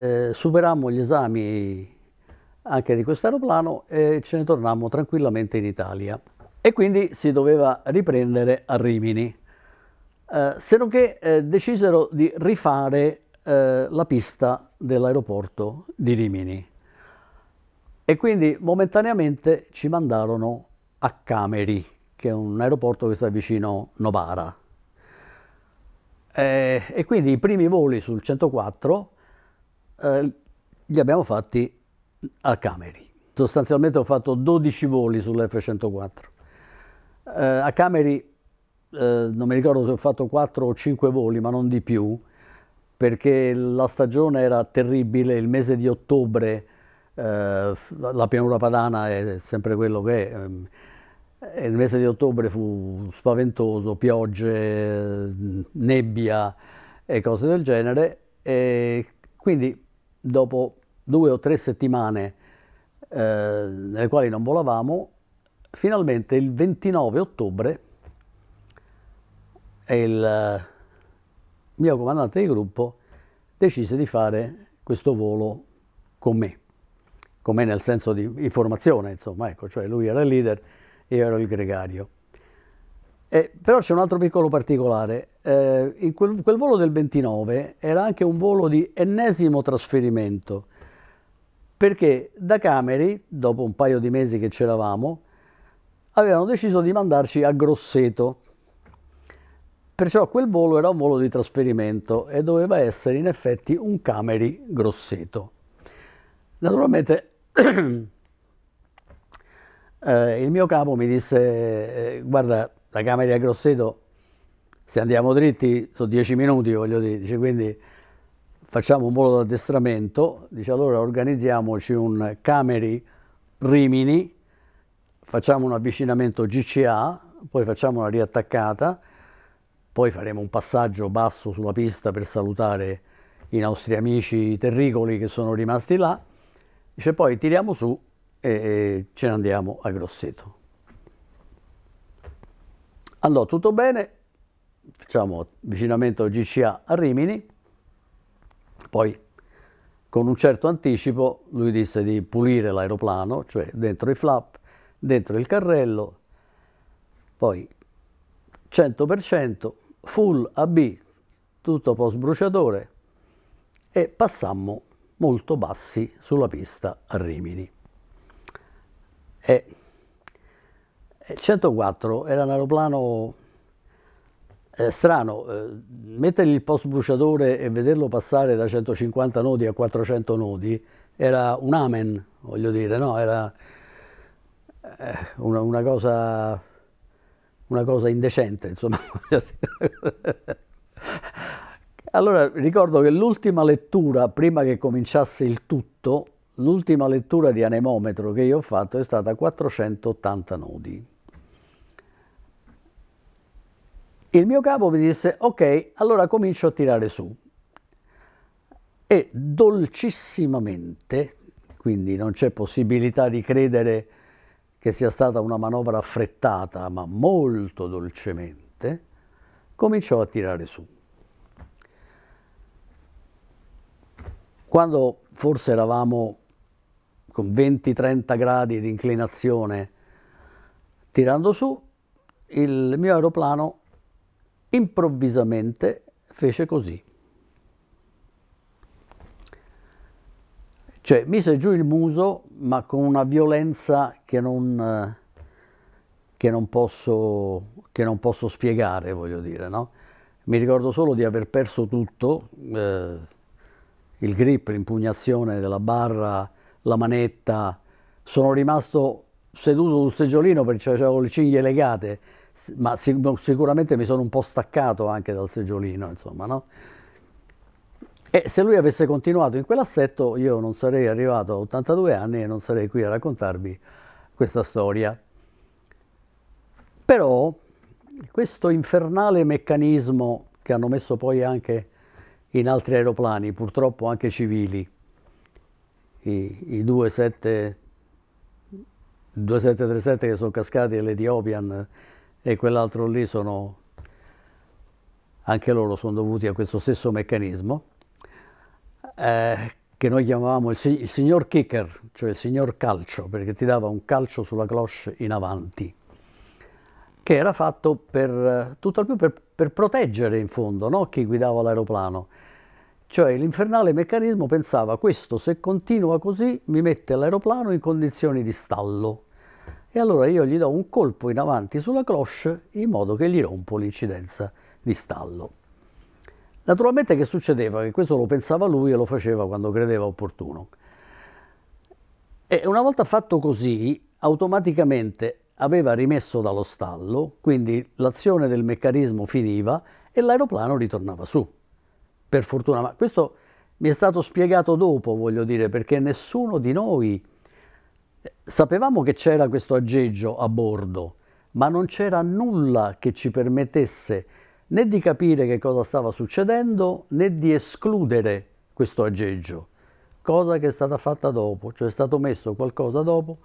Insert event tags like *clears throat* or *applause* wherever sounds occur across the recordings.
Eh, superammo gli esami anche di questo aeroplano e ce ne tornammo tranquillamente in Italia. E quindi si doveva riprendere a Rimini. Eh, se non che eh, decisero di rifare eh, la pista dell'aeroporto di Rimini. E quindi momentaneamente ci mandarono a Cameri, che è un aeroporto che sta vicino Novara. Eh, e quindi i primi voli sul 104 eh, li abbiamo fatti a Cameri. Sostanzialmente ho fatto 12 voli sull'F-104. Eh, a Cameri eh, non mi ricordo se ho fatto 4 o 5 voli, ma non di più, perché la stagione era terribile, il mese di ottobre eh, la pianura padana è sempre quello che è. Ehm, il mese di ottobre fu spaventoso, piogge, nebbia e cose del genere. E quindi dopo due o tre settimane eh, nelle quali non volavamo, finalmente il 29 ottobre il eh, mio comandante di gruppo decise di fare questo volo con me, con me nel senso di informazione, insomma, ecco, cioè lui era il leader, io ero il gregario. E, eh, però c'è un altro piccolo particolare, eh, quel, quel, volo del 29 era anche un volo di ennesimo trasferimento, perché da Cameri, dopo un paio di mesi che c'eravamo, avevano deciso di mandarci a Grosseto. Perciò quel volo era un volo di trasferimento e doveva essere in effetti un Cameri Grosseto. Naturalmente *clears throat* eh, il mio capo mi disse, eh, guarda, la Cameri a Grosseto se andiamo dritti sono dieci minuti, voglio dire, dice, quindi facciamo un volo d'addestramento, dice allora organizziamoci un Cameri Rimini, facciamo un avvicinamento GCA, poi facciamo una riattaccata, poi faremo un passaggio basso sulla pista per salutare i nostri amici terricoli che sono rimasti là, dice poi tiriamo su e, e ce ne andiamo a Grosseto. Andò tutto bene, facciamo avvicinamento GCA a Rimini, poi con un certo anticipo lui disse di pulire l'aeroplano, cioè dentro i flap, dentro il carrello, poi 100%, full AB, tutto post bruciatore e passammo molto bassi sulla pista a Rimini. E 104 era un aeroplano eh, strano, eh, mettergli il post bruciatore e vederlo passare da 150 nodi a 400 nodi era un amen, voglio dire, no? Era eh, una, una, cosa, una cosa indecente, insomma. *laughs* allora, ricordo che l'ultima lettura, prima che cominciasse il tutto, l'ultima lettura di anemometro che io ho fatto è stata 480 nodi. Il mio capo mi disse, ok, allora comincio a tirare su. E dolcissimamente, quindi non c'è possibilità di credere che sia stata una manovra affrettata, ma molto dolcemente, cominciò a tirare su. Quando forse eravamo con 20-30 gradi di inclinazione tirando su, il mio aeroplano improvvisamente fece così. Cioè mise giù il muso ma con una violenza che non, eh, che non, posso, che non posso, spiegare, voglio dire. No? Mi ricordo solo di aver perso tutto, eh, il grip, l'impugnazione della barra, la manetta. Sono rimasto seduto sul seggiolino perché avevo le cinghie legate ma boh, sicuramente mi sono un po' staccato anche dal seggiolino, insomma, no? E se lui avesse continuato in quell'assetto io non sarei arrivato a 82 anni e non sarei qui a raccontarvi questa storia. Però questo infernale meccanismo che hanno messo poi anche in altri aeroplani, purtroppo anche civili, i, i 27, 2737 che sono cascati all'Ethiopian e quell'altro lì sono, anche loro sono dovuti a questo stesso meccanismo, eh, che noi chiamavamo il, il, signor kicker, cioè il signor calcio, perché ti dava un calcio sulla cloche in avanti, che era fatto per, tutto al più per, per proteggere in fondo no? chi guidava l'aeroplano. Cioè l'infernale meccanismo pensava questo se continua così mi mette l'aeroplano in condizioni di stallo e allora io gli do un colpo in avanti sulla cloche in modo che gli rompo l'incidenza di stallo. Naturalmente che succedeva? Che questo lo pensava lui e lo faceva quando credeva opportuno. E una volta fatto così, automaticamente aveva rimesso dallo stallo, quindi l'azione del meccanismo finiva e l'aeroplano ritornava su. Per fortuna, ma questo mi è stato spiegato dopo, voglio dire, perché nessuno di noi Sapevamo che c'era questo aggeggio a bordo, ma non c'era nulla che ci permettesse né di capire che cosa stava succedendo né di escludere questo aggeggio, cosa che è stata fatta dopo, cioè è stato messo qualcosa dopo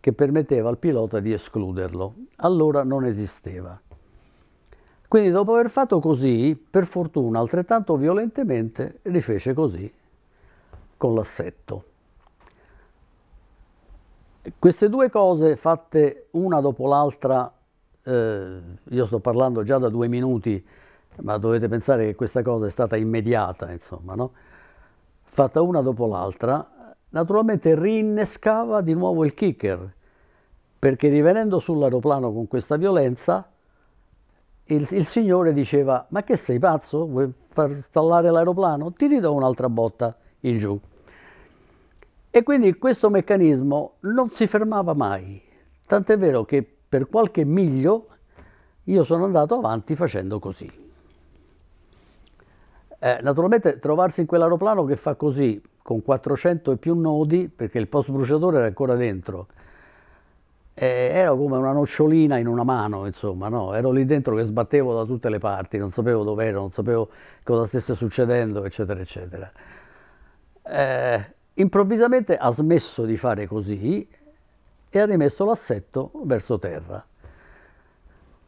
che permetteva al pilota di escluderlo. Allora non esisteva. Quindi dopo aver fatto così, per fortuna altrettanto violentemente, rifece così con l'assetto. Queste due cose fatte una dopo l'altra, eh, io sto parlando già da due minuti, ma dovete pensare che questa cosa è stata immediata, insomma, no? fatta una dopo l'altra, naturalmente rinnescava di nuovo il kicker, perché rivenendo sull'aeroplano con questa violenza, il, il, signore diceva, ma che sei pazzo? Vuoi far stallare l'aeroplano? Ti ridò un'altra botta in giù. E quindi questo meccanismo non si fermava mai, tant'è vero che per qualche miglio io sono andato avanti facendo così. Eh, naturalmente trovarsi in quell'aeroplano che fa così, con 400 e più nodi, perché il post bruciatore era ancora dentro, eh, era come una nocciolina in una mano, insomma, no? ero lì dentro che sbattevo da tutte le parti, non sapevo dove ero, non sapevo cosa stesse succedendo, eccetera, eccetera. Eh, Improvvisamente ha smesso di fare così e ha rimesso l'assetto verso terra.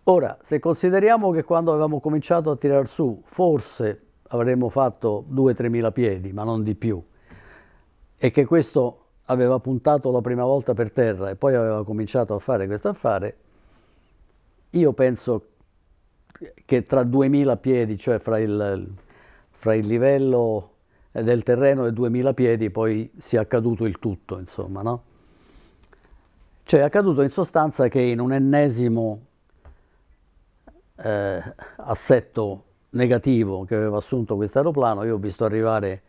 Ora, se consideriamo che quando avevamo cominciato a tirar su, forse avremmo fatto 2-3 mila piedi, ma non di più, e che questo aveva puntato la prima volta per terra e poi aveva cominciato a fare questo affare, io penso che tra 2000 piedi, cioè fra il, fra il livello del terreno e 2000 piedi, poi si è accaduto il tutto, insomma, no? Cioè è accaduto in sostanza che in un ennesimo eh, assetto negativo che aveva assunto questo aeroplano, io ho visto arrivare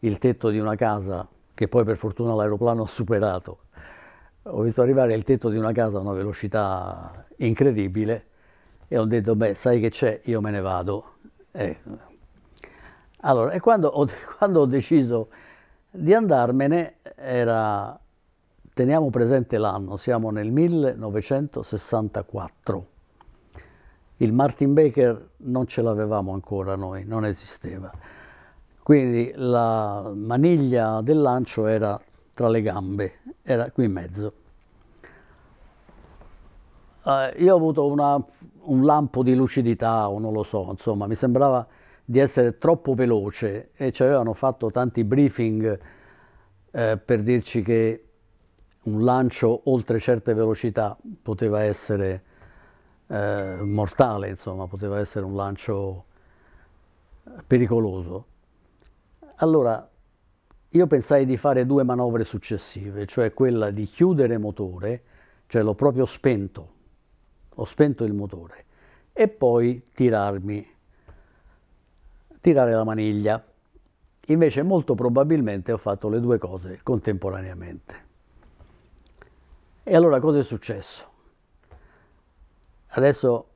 il tetto di una casa, che poi per fortuna l'aeroplano ha superato, ho visto arrivare il tetto di una casa a una velocità incredibile e ho detto, beh, sai che c'è, io me ne vado. Eh, allora, e quando ho, *laughs* quando ho deciso di andarmene era, teniamo presente l'anno, siamo nel 1964. Il Martin Baker non ce l'avevamo ancora noi, non esisteva. Quindi la maniglia del lancio era tra le gambe, era qui in mezzo. Uh, io ho avuto una, un lampo di lucidità, o non lo so, insomma, mi sembrava di essere troppo veloce e ci avevano fatto tanti briefing eh, per dirci che un lancio oltre certe velocità poteva essere eh, mortale, insomma, poteva essere un lancio pericoloso. Allora, io pensai di fare due manovre successive, cioè quella di chiudere motore, cioè l'ho proprio spento, ho spento il motore, e poi tirarmi tirare la maniglia. Invece molto probabilmente ho fatto le due cose contemporaneamente. E allora cosa è successo? Adesso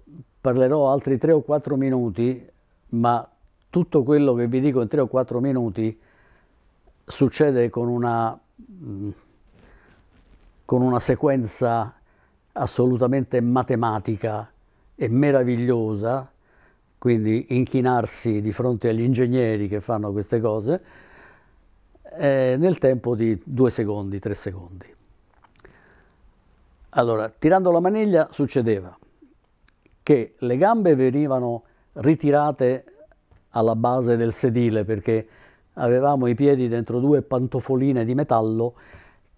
parlerò altri 3 o 4 minuti, ma tutto quello che vi dico in 3 o 4 minuti succede con una, mm, con una sequenza assolutamente matematica e meravigliosa quindi inchinarsi di fronte agli ingegneri che fanno queste cose, eh, nel tempo di 2 secondi, 3 secondi. Allora, tirando la maniglia succedeva che le gambe venivano ritirate alla base del sedile perché avevamo i piedi dentro due pantofoline di metallo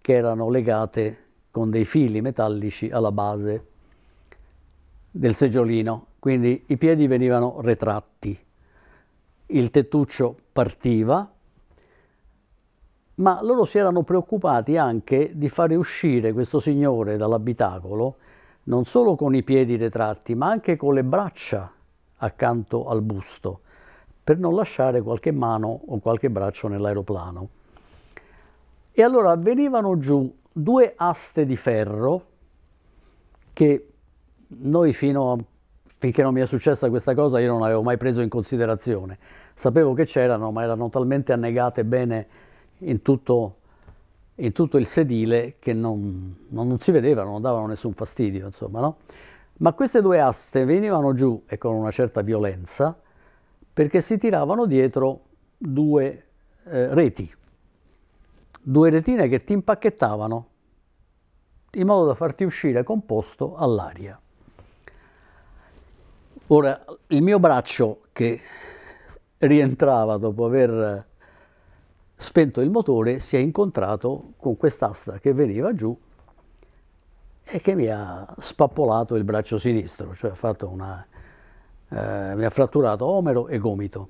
che erano legate con dei fili metallici alla base del seggiolino quindi i piedi venivano retratti, il tettuccio partiva, ma loro si erano preoccupati anche di fare uscire questo signore dall'abitacolo non solo con i piedi retratti, ma anche con le braccia accanto al busto, per non lasciare qualche mano o qualche braccio nell'aeroplano. E allora venivano giù due aste di ferro che noi fino a finché non mi è successa questa cosa io non l'avevo mai preso in considerazione. Sapevo che c'erano, ma erano talmente annegate bene in tutto, in tutto il sedile che non, non, non, si vedevano, non davano nessun fastidio, insomma, no? Ma queste due aste venivano giù e con una certa violenza perché si tiravano dietro due eh, reti, due retine che ti impacchettavano in modo da farti uscire composto all'aria. Ora, il mio braccio che rientrava dopo aver spento il motore si è incontrato con quest'asta che veniva giù e che mi ha spappolato il braccio sinistro, cioè ha una, eh, mi ha fratturato omero e gomito.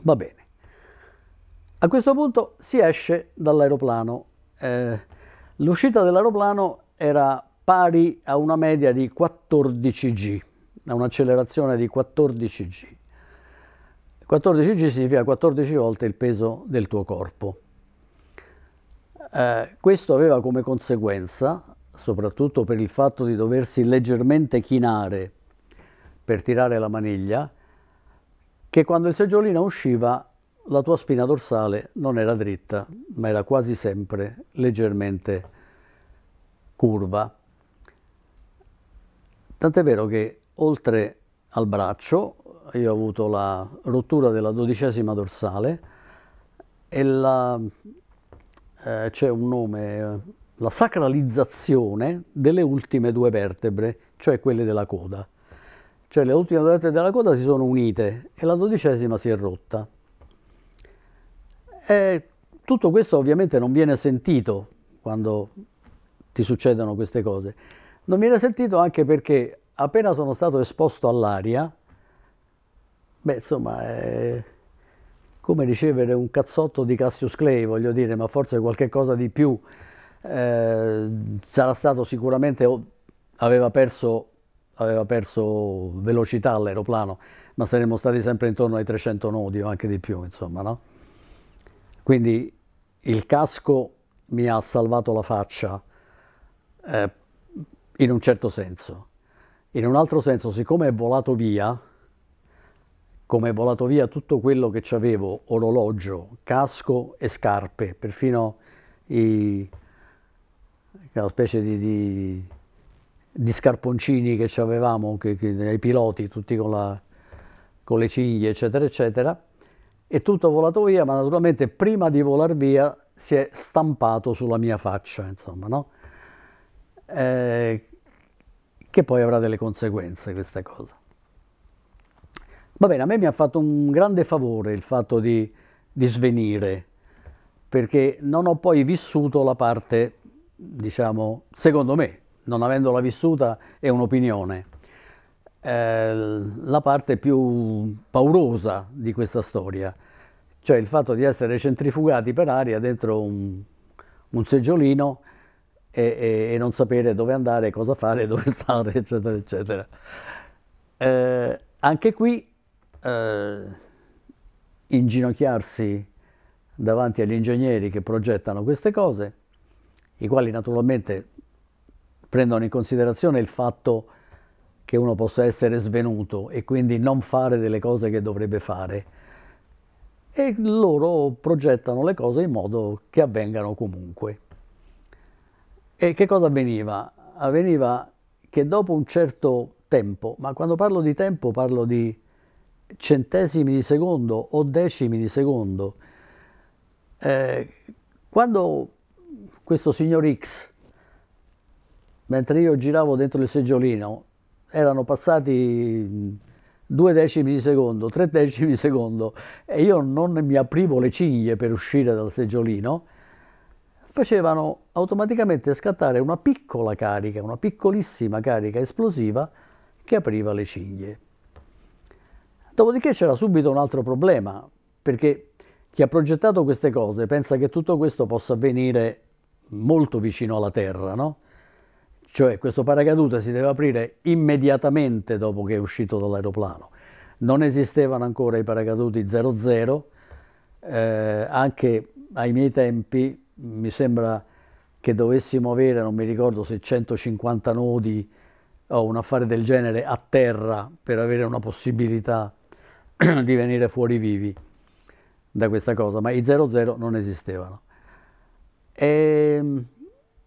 Va bene. A questo punto si esce dall'aeroplano. Eh, l'uscita dell'aeroplano era pari a una media di 14 G a un'accelerazione di 14 g. 14 g significa 14 volte il peso del tuo corpo. Eh, questo aveva come conseguenza, soprattutto per il fatto di doversi leggermente chinare per tirare la maniglia, che quando il seggiolino usciva la tua spina dorsale non era dritta, ma era quasi sempre leggermente curva. Tant'è vero che oltre al braccio, io ho avuto la rottura della dodicesima dorsale e eh, c'è un nome, la sacralizzazione delle ultime due vertebre, cioè quelle della coda. Cioè le ultime due vertebre della coda si sono unite e la dodicesima si è rotta. E tutto questo ovviamente non viene sentito quando ti succedono queste cose. Non viene sentito anche perché appena sono stato esposto all'aria, beh, insomma, è come ricevere un cazzotto di Cassius Clay, voglio dire, ma forse qualche cosa di più eh, sarà stato sicuramente, oh, aveva perso, aveva perso velocità all'aeroplano, ma saremmo stati sempre intorno ai 300 nodi o anche di più, insomma, no? Quindi il casco mi ha salvato la faccia eh, in un certo senso in un altro senso, siccome è volato via, come è volato via tutto quello che avevo, orologio, casco e scarpe, perfino i, una specie di, di, di scarponcini che avevamo, che, che, i piloti, tutti con, la, con le cinghie, eccetera, eccetera, è tutto volato via, ma naturalmente prima di volar via si è stampato sulla mia faccia, insomma, no? Eh, che poi avrà delle conseguenze questa cosa. Va bene, a me mi ha fatto un grande favore il fatto di, di svenire, perché non ho poi vissuto la parte, diciamo, secondo me, non avendola vissuta è un'opinione, eh, la parte più paurosa di questa storia, cioè il fatto di essere centrifugati per aria dentro un, un seggiolino e, e, non sapere dove andare, cosa fare, *laughs* dove stare, eccetera, eccetera. Eh, anche qui eh, inginocchiarsi davanti agli ingegneri che progettano queste cose, i quali naturalmente prendono in considerazione il fatto che uno possa essere svenuto e quindi non fare delle cose che dovrebbe fare e loro progettano le cose in modo che avvengano comunque. E che cosa avveniva? Avveniva che dopo un certo tempo, ma quando parlo di tempo parlo di centesimi di secondo o decimi di secondo, eh, quando questo signor X, mentre io giravo dentro il seggiolino, erano passati due decimi di secondo, tre decimi di secondo e io non mi aprivo le cinghie per uscire dal seggiolino, facevano automaticamente scattare una piccola carica, una piccolissima carica esplosiva che apriva le cinghie. Dopodiché c'era subito un altro problema, perché chi ha progettato queste cose pensa che tutto questo possa avvenire molto vicino alla Terra, no? Cioè questo paracadute si deve aprire immediatamente dopo che è uscito dall'aeroplano. Non esistevano ancora i paracaduti 00, eh, anche ai miei tempi mi sembra che dovessimo avere, non mi ricordo se 150 nodi o un affare del genere a terra per avere una possibilità *clears throat* di venire fuori vivi da questa cosa, ma i 00 non esistevano. E, ehm,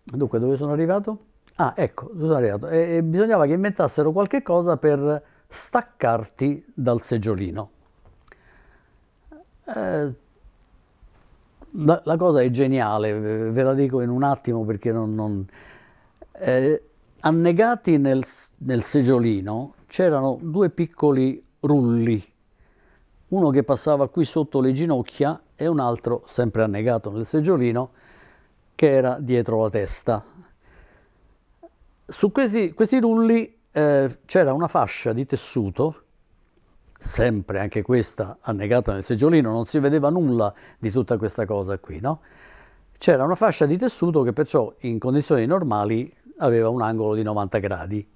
dunque, dove sono arrivato? Ah, ecco, sono arrivato. E, eh, e eh, bisognava che inventassero qualche cosa per staccarti dal seggiolino. Eh, la, la, cosa è geniale, ve la dico in un attimo perché non... non eh, annegati nel, nel seggiolino c'erano due piccoli rulli, uno che passava qui sotto le ginocchia e un altro, sempre annegato nel seggiolino, che era dietro la testa. Su questi, questi rulli eh, c'era una fascia di tessuto sempre anche questa annegata nel seggiolino, non si vedeva nulla di tutta questa cosa qui, no? C'era una fascia di tessuto che perciò in condizioni normali aveva un angolo di 90 gradi.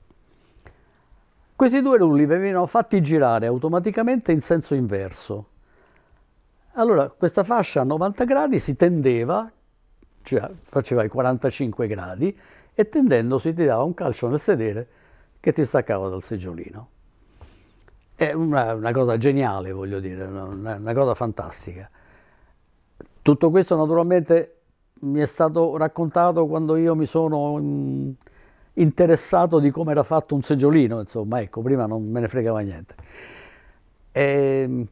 Questi due rulli venivano fatti girare automaticamente in senso inverso. Allora questa fascia a 90 gradi si tendeva, cioè faceva i 45 gradi, e tendendosi ti dava un calcio nel sedere che ti staccava dal seggiolino. È una, una cosa geniale, voglio dire, una, una cosa fantastica. Tutto questo naturalmente mi è stato raccontato quando io mi sono mh, mm, interessato di come era fatto un seggiolino, insomma, ecco, prima non me ne fregava niente. E, ehm,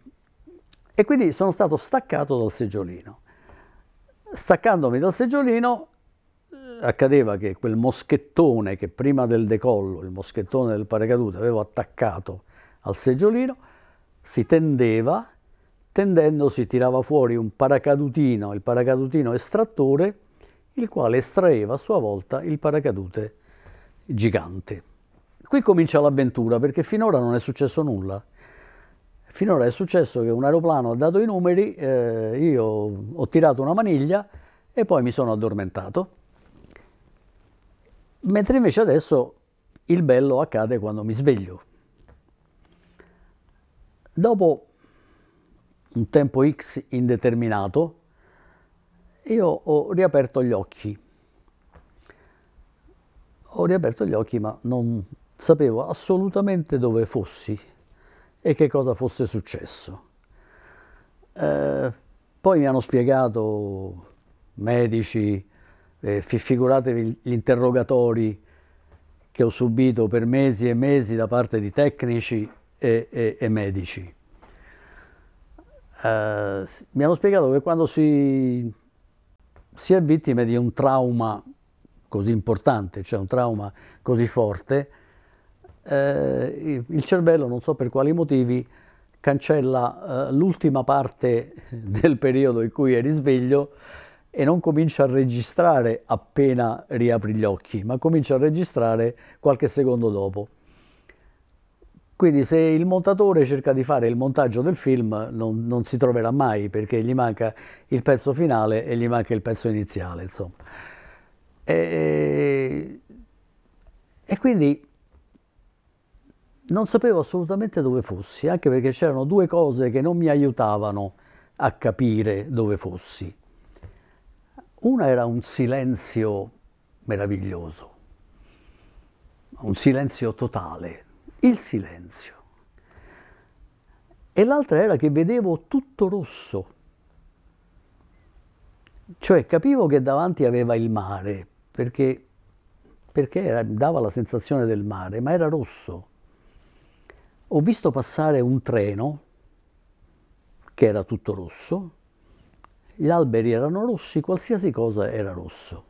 e quindi sono stato staccato dal seggiolino. Staccandomi dal seggiolino eh, accadeva che quel moschettone che prima del decollo, il moschettone del paracadute, avevo attaccato al seggiolino, si tendeva, tendendo si tirava fuori un paracadutino, il paracadutino estrattore, il quale estraeva a sua volta il paracadute gigante. Qui comincia l'avventura perché finora non è successo nulla. Finora è successo che un aeroplano ha dato i numeri, eh, io ho tirato una maniglia e poi mi sono addormentato. Mentre invece adesso il bello accade quando mi sveglio. Dopo un tempo X indeterminato, io ho riaperto gli occhi. Ho riaperto gli occhi ma non sapevo assolutamente dove fossi e che cosa fosse successo. Eh, poi mi hanno spiegato medici, eh, figuratevi gli interrogatori che ho subito per mesi e mesi da parte di tecnici e, e, e medici. Eh, mi hanno spiegato che quando si, si è vittime di un trauma così importante, cioè un trauma così forte, eh, il cervello, non so per quali motivi, cancella eh, l'ultima parte *laughs* del periodo in cui eri sveglio e non comincia a registrare appena riapri gli occhi, ma comincia a registrare qualche secondo dopo. Quindi se il montatore cerca di fare il montaggio del film non, non, si troverà mai perché gli manca il pezzo finale e gli manca il pezzo iniziale. Insomma. E, e quindi non sapevo assolutamente dove fossi, anche perché c'erano due cose che non mi aiutavano a capire dove fossi. Una era un silenzio meraviglioso, un silenzio totale, il silenzio. E l'altra era che vedevo tutto rosso, cioè capivo che davanti aveva il mare, perché, perché era, dava la sensazione del mare, ma era rosso. Ho visto passare un treno che era tutto rosso, gli alberi erano rossi, qualsiasi cosa era rosso.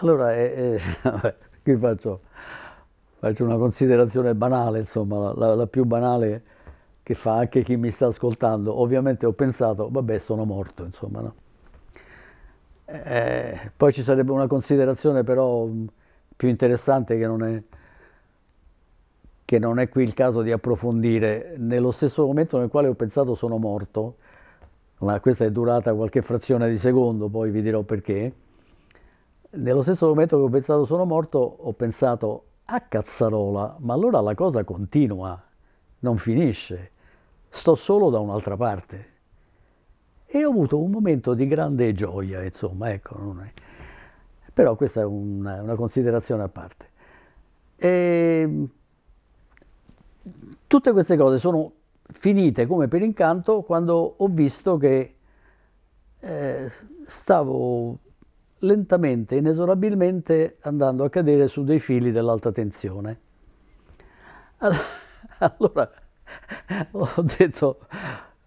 Allora, eh, eh, *laughs* che faccio? faccio una considerazione banale, insomma, la, la, più banale che fa anche chi mi sta ascoltando. Ovviamente ho pensato, vabbè, sono morto, insomma. No? Eh, poi ci sarebbe una considerazione però mm, più interessante che non, è, che non è qui il caso di approfondire. Nello stesso momento nel quale ho pensato sono morto, ma questa è durata qualche frazione di secondo, poi vi dirò perché. Nello stesso momento che ho pensato sono morto, ho pensato a cazzarola, ma allora la cosa continua, non finisce, sto solo da un'altra parte. E ho avuto un momento di grande gioia, insomma, ecco, però questa è una, una considerazione a parte. E ehm, tutte queste cose sono finite come per incanto quando ho visto che eh, stavo lentamente, inesorabilmente andando a cadere su dei fili dell'alta tensione. *laughs* Allora ho detto,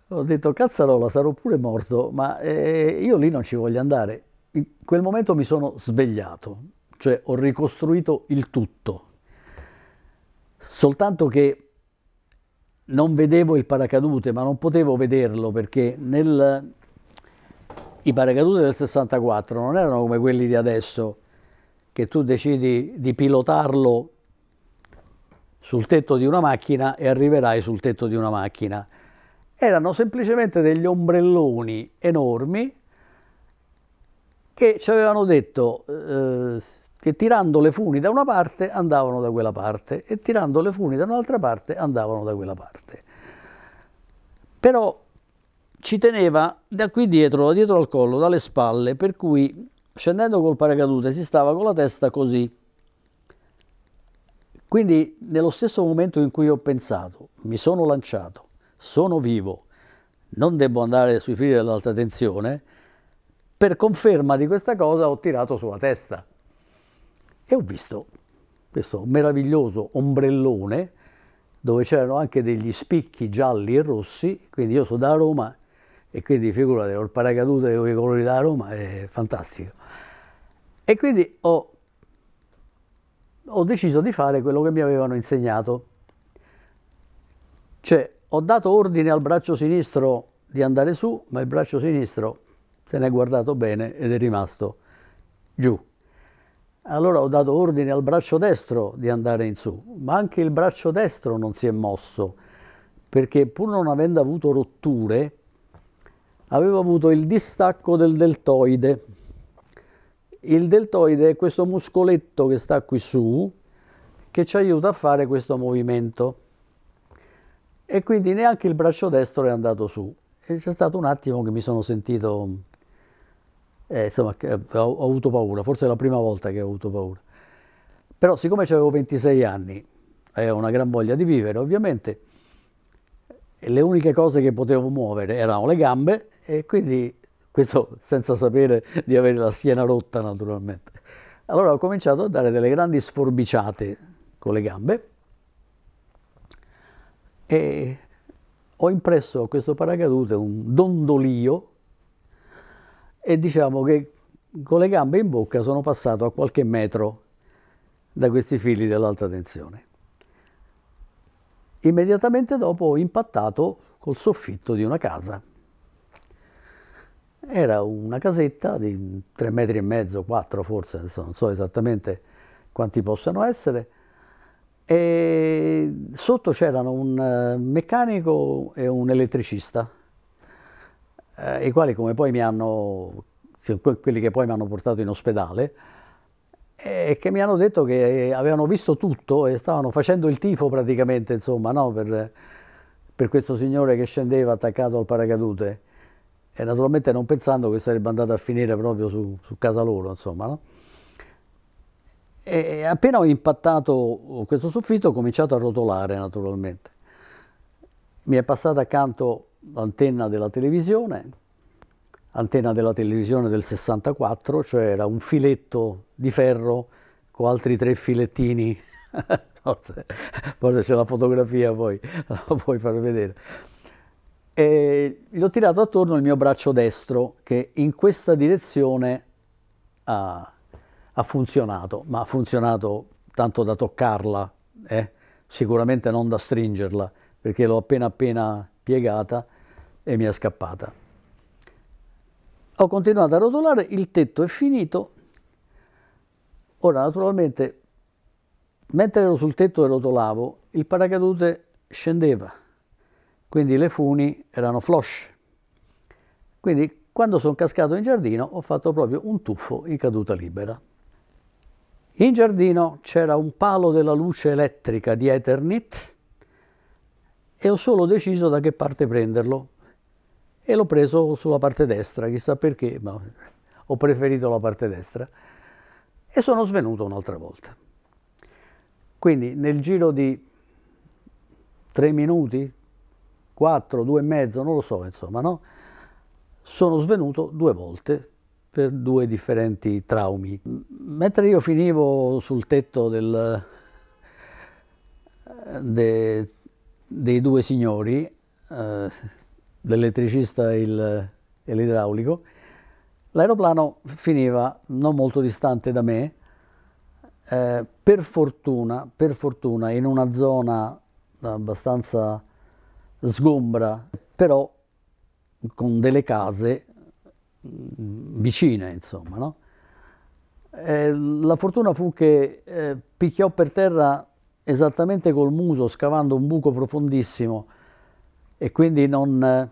ho detto cazzarola, sarò pure morto, ma eh, io lì non ci voglio andare. In quel momento mi sono svegliato, cioè ho ricostruito il tutto, soltanto che non vedevo il paracadute, ma non potevo vederlo perché nel, i paracadute del 64 non erano come quelli di adesso, che tu decidi di pilotarlo sul tetto di una macchina e arriverai sul tetto di una macchina. Erano semplicemente degli ombrelloni enormi che ci avevano detto eh, che tirando le funi da una parte andavano da quella parte e tirando le funi da un'altra parte andavano da quella parte. Però ci teneva da qui dietro, da dietro al collo, dalle spalle, per cui scendendo col paracadute si stava con la testa così. Quindi nello stesso momento in cui ho pensato, mi sono lanciato, sono vivo, non devo andare sui fili dell'alta tensione, per conferma di questa cosa ho tirato sulla testa e ho visto questo meraviglioso ombrellone dove c'erano anche degli spicchi gialli e rossi, quindi io sono da Roma e quindi figurate, ho il paracadute con i colori della Roma, è fantastico. E quindi ho, ho deciso di fare quello che mi avevano insegnato, cioè ho dato ordine al braccio sinistro di andare su, ma il braccio sinistro se n'è guardato bene ed è rimasto giù. Allora ho dato ordine al braccio destro di andare in su, ma anche il braccio destro non si è mosso, perché pur non avendo avuto rotture, avevo avuto il distacco del deltoide. Il deltoide è questo muscoletto che sta qui su, che ci aiuta a fare questo movimento. E quindi neanche il braccio destro è andato su. E c'è stato un attimo che mi sono sentito, eh, insomma, ho, ho avuto paura, forse è la prima volta che ho avuto paura. Però siccome avevo 26 anni e eh, una gran voglia di vivere, ovviamente, le uniche cose che potevo muovere erano le gambe e quindi, questo senza sapere di avere la schiena rotta naturalmente. Allora ho cominciato a dare delle grandi sforbiciate con le gambe e ho impresso a questo paracadute un dondolio e diciamo che con le gambe in bocca sono passato a qualche metro da questi fili dell'alta tensione. Immediatamente dopo ho impattato col soffitto di una casa era una casetta di tre metri e mezzo, quattro forse, adesso non so esattamente quanti possano essere, e sotto c'erano un eh, meccanico e un elettricista, eh, i quali come poi mi hanno, quelli che poi mi hanno portato in ospedale, e che mi hanno detto che avevano visto tutto e stavano facendo il tifo praticamente, insomma, no? per, per questo signore che scendeva attaccato al paracadute e naturalmente non pensando che sarebbe andata a finire proprio su, su casa loro, insomma, no? E appena ho impattato questo soffitto ho cominciato a rotolare naturalmente. Mi è passata accanto l'antenna della televisione, antenna della televisione del 64, cioè era un filetto di ferro con altri tre filettini. *laughs* forse, forse c'è la fotografia poi, la puoi far vedere e gli ho tirato attorno il mio braccio destro che in questa direzione ha, ha funzionato, ma ha funzionato tanto da toccarla, eh? sicuramente non da stringerla, perché l'ho appena appena piegata e mi è scappata. Ho continuato a rotolare, il tetto è finito. Ora naturalmente mentre ero sul tetto e rotolavo, il paracadute scendeva quindi le funi erano flosh. Quindi quando sono cascato in giardino ho fatto proprio un tuffo in caduta libera. In giardino c'era un palo della luce elettrica di Eternit e ho solo deciso da che parte prenderlo e l'ho preso sulla parte destra, chissà perché, ma ho preferito la parte destra e sono svenuto un'altra volta. Quindi nel giro di tre minuti, 4, mezzo, non lo so, insomma, no? Sono svenuto due volte per due differenti traumi. Mentre io finivo sul tetto del, de, dei due signori, eh, l'elettricista e, e l'idraulico, l'aeroplano finiva non molto distante da me, eh, per, fortuna, per fortuna in una zona abbastanza sgombra, però con delle case mm, vicine, insomma. No? Eh, la fortuna fu che eh, picchiò per terra esattamente col muso, scavando un buco profondissimo e quindi non,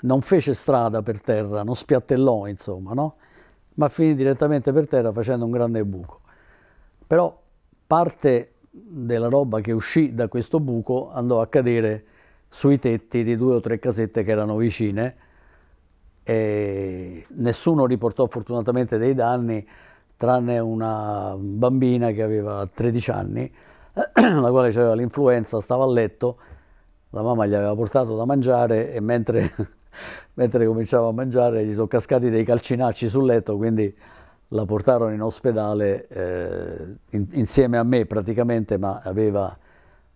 non fece strada per terra, non spiattellò, insomma, no? ma finì direttamente per terra facendo un grande buco. Però parte della roba che uscì da questo buco andò a cadere sui tetti di due o tre casette che erano vicine e nessuno riportò fortunatamente dei danni tranne una bambina che aveva 13 anni *clears throat* la quale aveva l'influenza, stava a letto la mamma gli aveva portato da mangiare e mentre, *laughs* mentre cominciava a mangiare gli sono cascati dei calcinacci sul letto quindi la portarono in ospedale eh, in, insieme a me praticamente ma aveva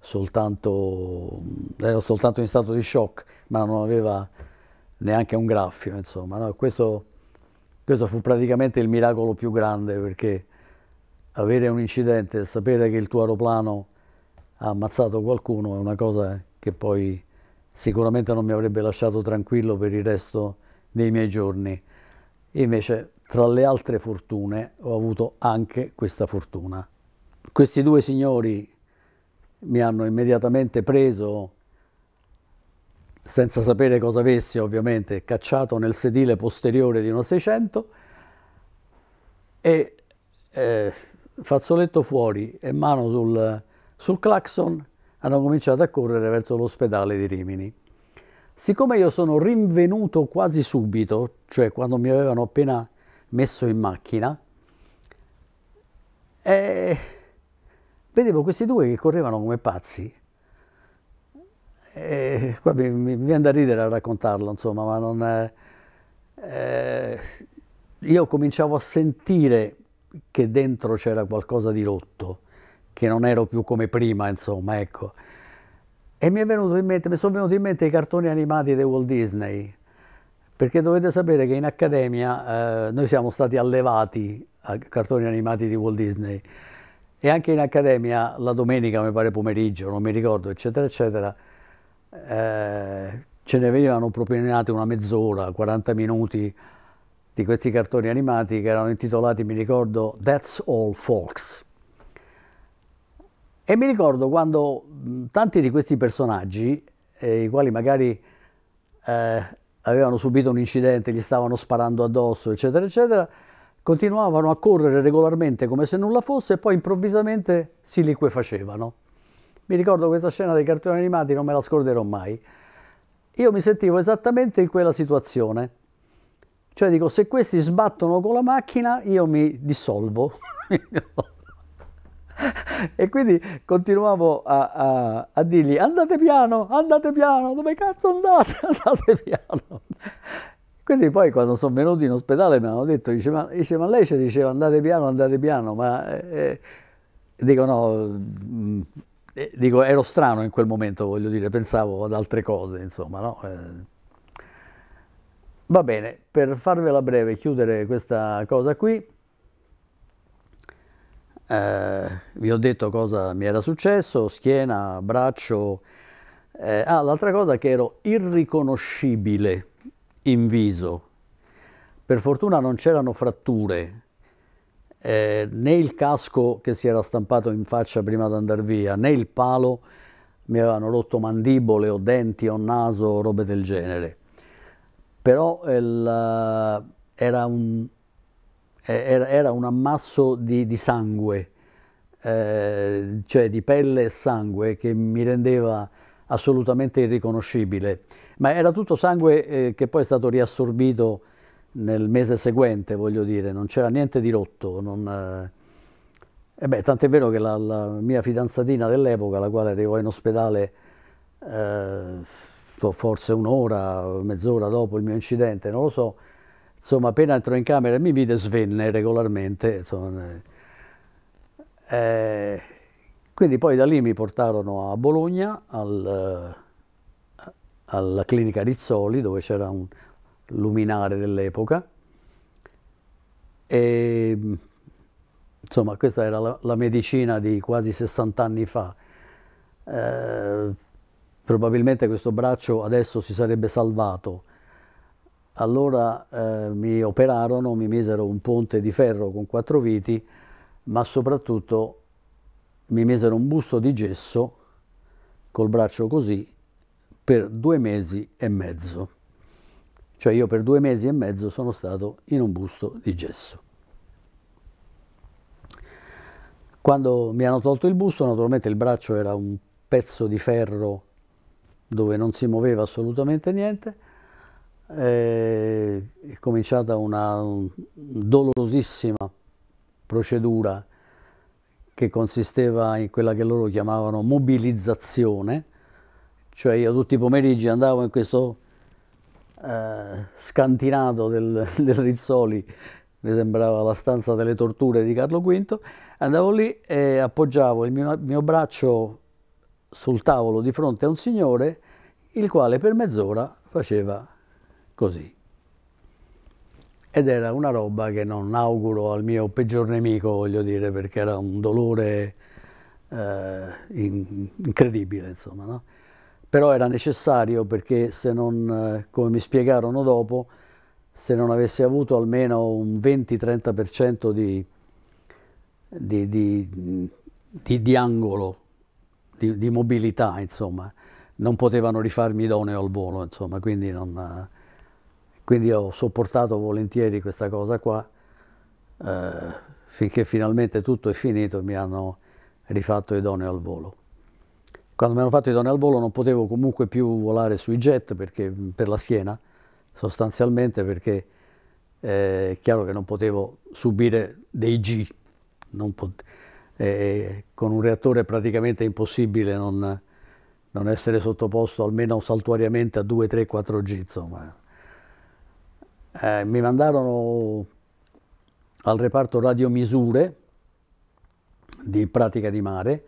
soltanto, era soltanto in stato di shock, ma non aveva neanche un graffio, insomma. No? Questo, questo fu praticamente il miracolo più grande, perché avere un incidente, sapere che il tuo aeroplano ha ammazzato qualcuno è una cosa che poi sicuramente non mi avrebbe lasciato tranquillo per il resto dei miei giorni. invece, tra le altre fortune, ho avuto anche questa fortuna. Questi due signori mi hanno immediatamente preso, senza sapere cosa avessi ovviamente, cacciato nel sedile posteriore di uno 600 e eh, fazzoletto fuori e mano sul, sul clacson hanno cominciato a correre verso l'ospedale di Rimini. Siccome io sono rinvenuto quasi subito, cioè quando mi avevano appena messo in macchina, eh, vedevo questi due che correvano come pazzi. E qua mi, mi, viene da ridere a raccontarlo, insomma, ma non... Eh, io cominciavo a sentire che dentro c'era qualcosa di rotto, che non ero più come prima, insomma, ecco. E mi, mente, mi sono venuti in mente i cartoni animati di Walt Disney, perché dovete sapere che in accademia eh, noi siamo stati allevati a cartoni animati di Walt Disney e anche in accademia la domenica, mi pare pomeriggio, non mi ricordo, eccetera, eccetera, eh, ce ne venivano propinate una mezz'ora, 40 minuti di questi cartoni animati che erano intitolati, mi ricordo, That's All Folks. E mi ricordo quando tanti di questi personaggi, eh, i quali magari eh, avevano subito un incidente, gli stavano sparando addosso, eccetera, eccetera, continuavano a correre regolarmente come se nulla fosse e poi improvvisamente si liquefacevano. Mi ricordo questa scena dei cartoni animati, non me la scorderò mai. Io mi sentivo esattamente in quella situazione. Cioè dico, se questi sbattono con la macchina, io mi dissolvo. *laughs* e quindi continuavo a, a, a, dirgli andate piano, andate piano, dove cazzo andate? *laughs* Andate piano. Quindi poi quando sono venuti in ospedale mi hanno detto, dice, ma, dice, ma lei ci diceva andate piano, andate piano, ma eh, eh dico no, mm, eh, dico ero strano in quel momento, voglio dire, pensavo ad altre cose, insomma, no? Eh. va bene, per farvela breve, chiudere questa cosa qui, eh, vi ho detto cosa mi era successo, schiena, braccio, ah, l'altra cosa che ero irriconoscibile, in viso. Per fortuna non c'erano fratture, eh, né il casco che si era stampato in faccia prima di andare via, né il palo mi avevano rotto mandibole o denti o naso o robe del genere. Però il, eh, era, un, eh, era, era, un, ammasso di, di sangue, eh, cioè di pelle e sangue, che mi rendeva assolutamente irriconoscibile ma era tutto sangue eh, che poi è stato riassorbito nel mese seguente, voglio dire, non c'era niente di rotto. Non, eh, beh, tant'è vero che la, la mia fidanzatina dell'epoca, la quale arrivò in ospedale eh, forse un'ora, mezz'ora dopo il mio incidente, non lo so, insomma appena entrò in camera e mi vide svenne regolarmente. Insomma, eh, eh quindi poi da lì mi portarono a Bologna al alla clinica Rizzoli dove c'era un luminare dell'epoca e insomma questa era la, la, medicina di quasi 60 anni fa. Eh, probabilmente questo braccio adesso si sarebbe salvato. Allora eh, mi operarono, mi misero un ponte di ferro con quattro viti, ma soprattutto mi misero un busto di gesso col braccio così per due mesi e mezzo. Cioè io per due mesi e mezzo sono stato in un busto di gesso. Quando mi hanno tolto il busto, naturalmente il braccio era un pezzo di ferro dove non si muoveva assolutamente niente, eh, è cominciata una dolorosissima procedura che consisteva in quella che loro chiamavano mobilizzazione, cioè io tutti i pomeriggi andavo in questo eh, scantinato del, *laughs* del, Rizzoli, mi sembrava la stanza delle torture di Carlo V, andavo lì e appoggiavo il mio, mio braccio sul tavolo di fronte a un signore il quale per mezz'ora faceva così. Ed era una roba che non auguro al mio peggior nemico, voglio dire, perché era un dolore eh, incredibile, insomma. No? però era necessario perché se non, eh, come mi spiegarono dopo, se non avessi avuto almeno un 20-30% di, di, di, di, di angolo, di, di mobilità, insomma, non potevano rifarmi idoneo al volo, insomma, quindi, non, eh, quindi ho sopportato volentieri questa cosa qua eh, finché finalmente tutto è finito e mi hanno rifatto idoneo al volo quando mi hanno fatto i doni al volo non potevo comunque più volare sui jet perché, per la schiena, sostanzialmente perché eh, è chiaro che non potevo subire dei G, eh, eh, con un reattore è praticamente impossibile non, non essere sottoposto almeno saltuariamente a 2, 3, 4 G. Insomma. Eh, mi mandarono al reparto radiomisure di pratica di mare,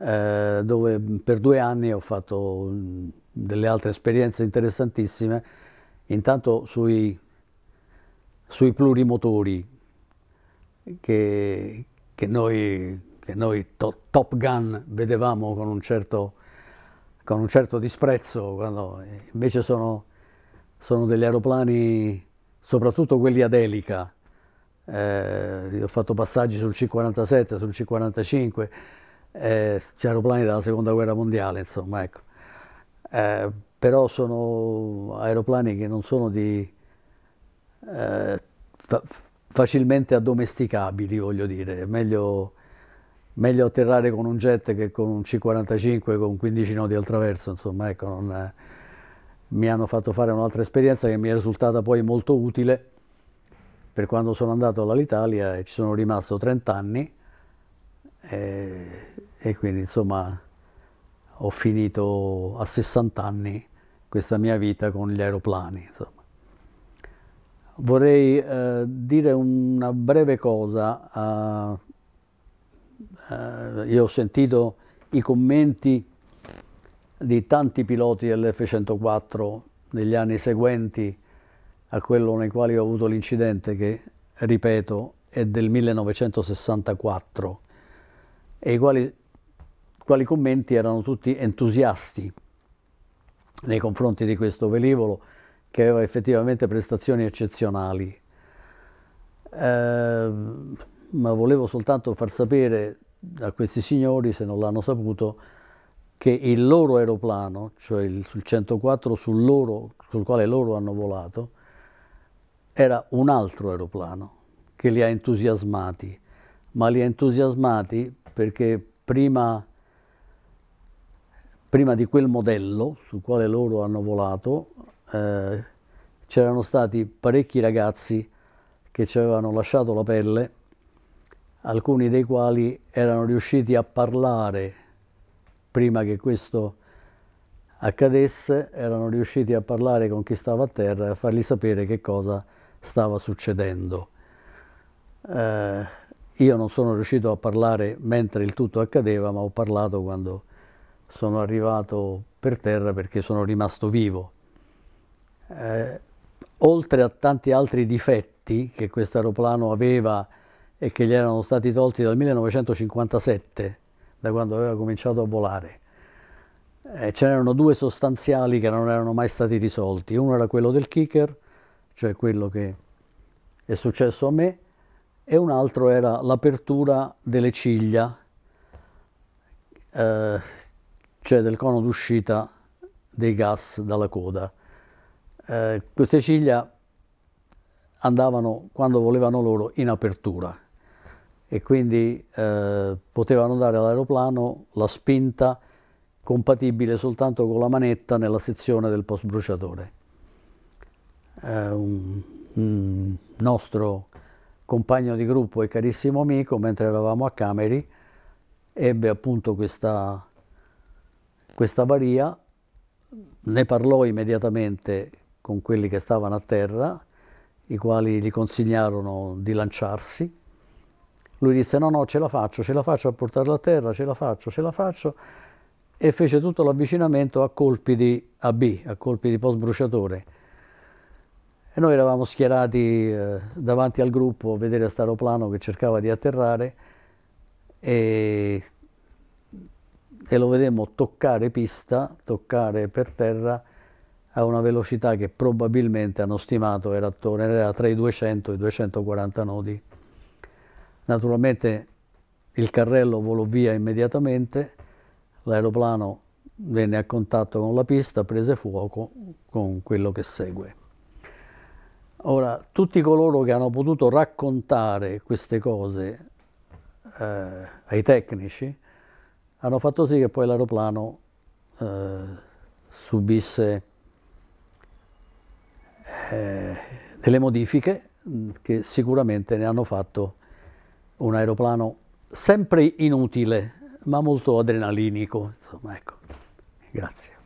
eh, dove per due anni ho fatto mm, delle altre esperienze interessantissime, intanto sui, sui plurimotori che, che noi, che noi to, Top Gun vedevamo con un certo, con un certo disprezzo, quando invece sono, sono degli aeroplani, soprattutto quelli ad elica, eh, ho fatto passaggi sul C-47, sul C-45, eh, aeroplani della seconda guerra mondiale, insomma, ecco. Eh, però sono aeroplani che non sono di, eh, fa facilmente addomesticabili, voglio dire, è meglio, meglio, atterrare con un jet che con un C-45 con 15 nodi al traverso, insomma, ecco, non, mi hanno fatto fare un'altra esperienza che mi è risultata poi molto utile per quando sono andato all'Italia e ci sono rimasto 30 anni. Eh, e quindi insomma ho finito a 60 anni questa mia vita con gli aeroplani. Insomma. Vorrei eh, dire una breve cosa, a, eh, a, eh, io ho sentito i commenti di tanti piloti dell'F-104 negli anni seguenti a quello nei quali ho avuto l'incidente che, ripeto, è del 1964 e i quali quali commenti erano tutti entusiasti nei confronti di questo velivolo che aveva effettivamente prestazioni eccezionali. Eh, ma volevo soltanto far sapere a questi signori, se non l'hanno saputo, che il loro aeroplano, cioè il 104 sul, loro, sul quale loro hanno volato, era un altro aeroplano che li ha entusiasmati, ma li ha entusiasmati perché prima prima di quel modello sul quale loro hanno volato, eh, c'erano stati parecchi ragazzi che ci avevano lasciato la pelle, alcuni dei quali erano riusciti a parlare prima che questo accadesse, erano riusciti a parlare con chi stava a terra e a fargli sapere che cosa stava succedendo. Eh, io non sono riuscito a parlare mentre il tutto accadeva, ma ho parlato quando sono arrivato per terra perché sono rimasto vivo. Eh, oltre a tanti altri difetti che questo aeroplano aveva e che gli erano stati tolti dal 1957, da quando aveva cominciato a volare, eh, n'erano due sostanziali che non erano mai stati risolti. Uno era quello del kicker, cioè quello che è successo a me, e un altro era l'apertura delle ciglia, eh, cioè del cono d'uscita dei gas dalla coda. Eh, queste ciglia andavano quando volevano loro in apertura e quindi eh, potevano dare all'aeroplano la spinta compatibile soltanto con la manetta nella sezione del post bruciatore. Eh, un, un, nostro compagno di gruppo e carissimo amico, mentre eravamo a Cameri, ebbe appunto questa questa avaria ne parlò immediatamente con quelli che stavano a terra, i quali gli consigliarono di lanciarsi. Lui disse no, no, ce la faccio, ce la faccio a portarla a terra, ce la faccio, ce la faccio e fece tutto l'avvicinamento a colpi di AB, a colpi di post bruciatore. E noi eravamo schierati eh, davanti al gruppo a vedere questo aeroplano che cercava di atterrare e e lo vedemmo toccare pista, toccare per terra a una velocità che probabilmente hanno stimato era, era tra i 200 e i 240 nodi. Naturalmente il carrello volò via immediatamente, l'aeroplano venne a contatto con la pista, prese fuoco con quello che segue. Ora, tutti coloro che hanno potuto raccontare queste cose eh, ai tecnici, hanno fatto sì che poi l'aeroplano eh, subisse eh, delle modifiche mm, che sicuramente ne hanno fatto un aeroplano sempre inutile, ma molto adrenalinico. Insomma, ecco. Grazie.